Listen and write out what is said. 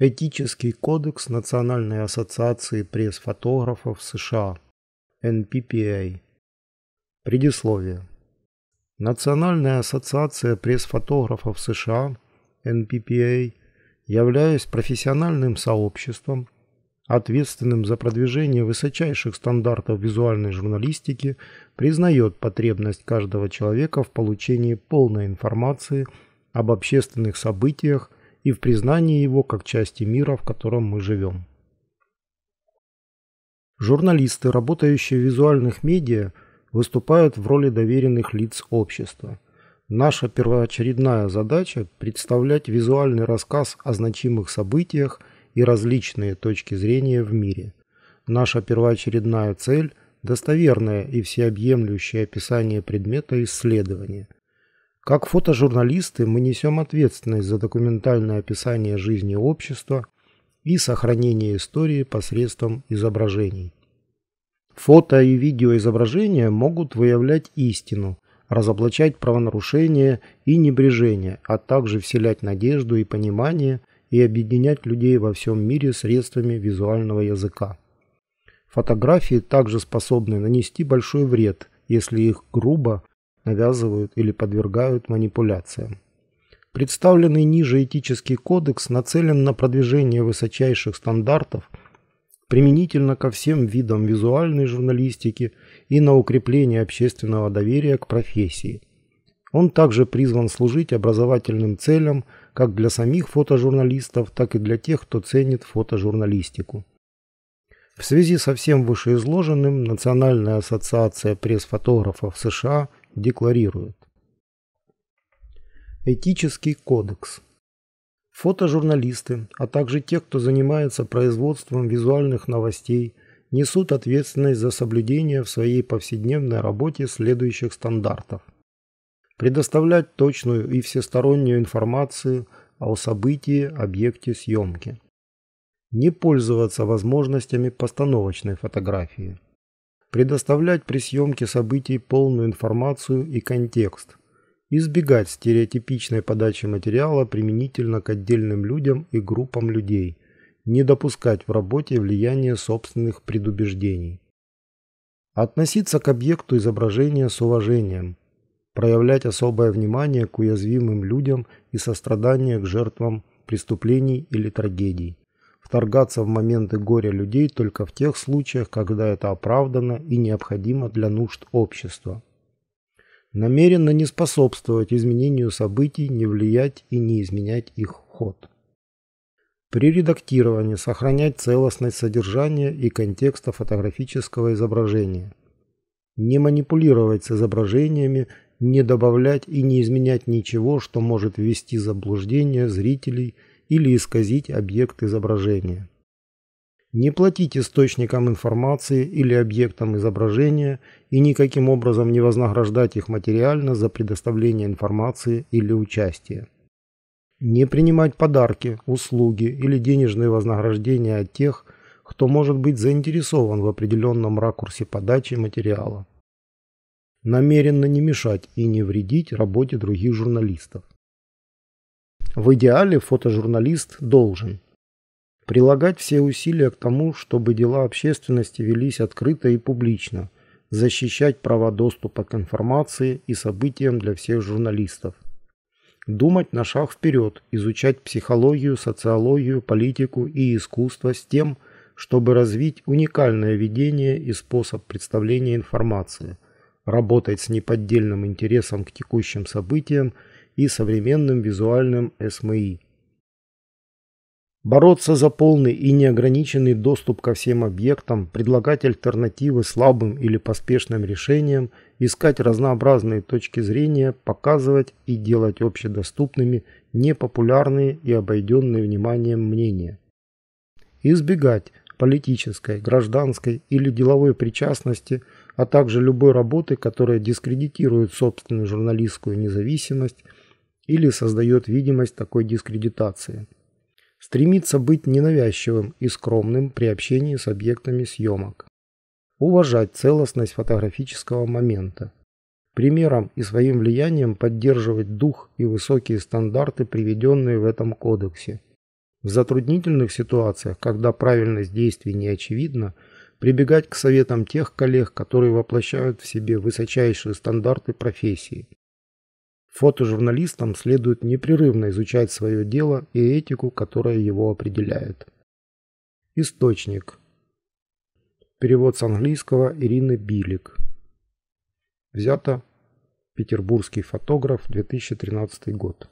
Этический кодекс Национальной ассоциации пресс-фотографов США NPPA. А. Предисловие. Национальная ассоциация пресс-фотографов США NPPA а, являясь профессиональным сообществом, ответственным за продвижение высочайших стандартов визуальной журналистики, признает потребность каждого человека в получении полной информации об общественных событиях – и в признании его как части мира, в котором мы живем. Журналисты, работающие в визуальных медиа, выступают в роли доверенных лиц общества. Наша первоочередная задача – представлять визуальный рассказ о значимых событиях и различные точки зрения в мире. Наша первоочередная цель – достоверное и всеобъемлющее описание предмета исследования, как фотожурналисты мы несем ответственность за документальное описание жизни общества и сохранение истории посредством изображений. Фото и видеоизображения могут выявлять истину, разоблачать правонарушения и небрежения, а также вселять надежду и понимание и объединять людей во всем мире средствами визуального языка. Фотографии также способны нанести большой вред, если их грубо – навязывают или подвергают манипуляциям. Представленный ниже этический кодекс нацелен на продвижение высочайших стандартов применительно ко всем видам визуальной журналистики и на укрепление общественного доверия к профессии. Он также призван служить образовательным целям как для самих фотожурналистов, так и для тех, кто ценит фотожурналистику. В связи со всем вышеизложенным Национальная ассоциация пресс-фотографов США Декларируют. Этический кодекс. Фотожурналисты, а также те, кто занимается производством визуальных новостей, несут ответственность за соблюдение в своей повседневной работе следующих стандартов. Предоставлять точную и всестороннюю информацию о событии, объекте съемки. Не пользоваться возможностями постановочной фотографии предоставлять при съемке событий полную информацию и контекст, избегать стереотипичной подачи материала применительно к отдельным людям и группам людей, не допускать в работе влияния собственных предубеждений. Относиться к объекту изображения с уважением, проявлять особое внимание к уязвимым людям и сострадание к жертвам преступлений или трагедий – вторгаться в моменты горя людей только в тех случаях, когда это оправдано и необходимо для нужд общества. Намеренно не способствовать изменению событий, не влиять и не изменять их ход. При редактировании сохранять целостность содержания и контекста фотографического изображения. Не манипулировать с изображениями, не добавлять и не изменять ничего, что может ввести заблуждение зрителей – или исказить объект изображения. Не платить источникам информации или объектам изображения и никаким образом не вознаграждать их материально за предоставление информации или участие. Не принимать подарки, услуги или денежные вознаграждения от тех, кто может быть заинтересован в определенном ракурсе подачи материала намеренно не мешать и не вредить работе других журналистов. В идеале фотожурналист должен прилагать все усилия к тому, чтобы дела общественности велись открыто и публично, защищать права доступа к информации и событиям для всех журналистов, думать на шаг вперед, изучать психологию, социологию, политику и искусство с тем, чтобы развить уникальное видение и способ представления информации, работать с неподдельным интересом к текущим событиям – и современным визуальным СМИ. Эм Бороться за полный и неограниченный доступ ко всем объектам, предлагать альтернативы слабым или поспешным решениям, искать разнообразные точки зрения, показывать и делать общедоступными непопулярные и обойденные вниманием мнения. Избегать политической, гражданской или деловой причастности, а также любой работы, которая дискредитирует собственную журналистскую независимость – или создает видимость такой дискредитации. Стремится быть ненавязчивым и скромным при общении с объектами съемок. Уважать целостность фотографического момента. Примером и своим влиянием поддерживать дух и высокие стандарты, приведенные в этом кодексе. В затруднительных ситуациях, когда правильность действий не очевидна, прибегать к советам тех коллег, которые воплощают в себе высочайшие стандарты профессии – Фотожурналистам следует непрерывно изучать свое дело и этику, которая его определяет. Источник. Перевод с английского Ирины Билик. Взято. Петербургский фотограф, 2013 год.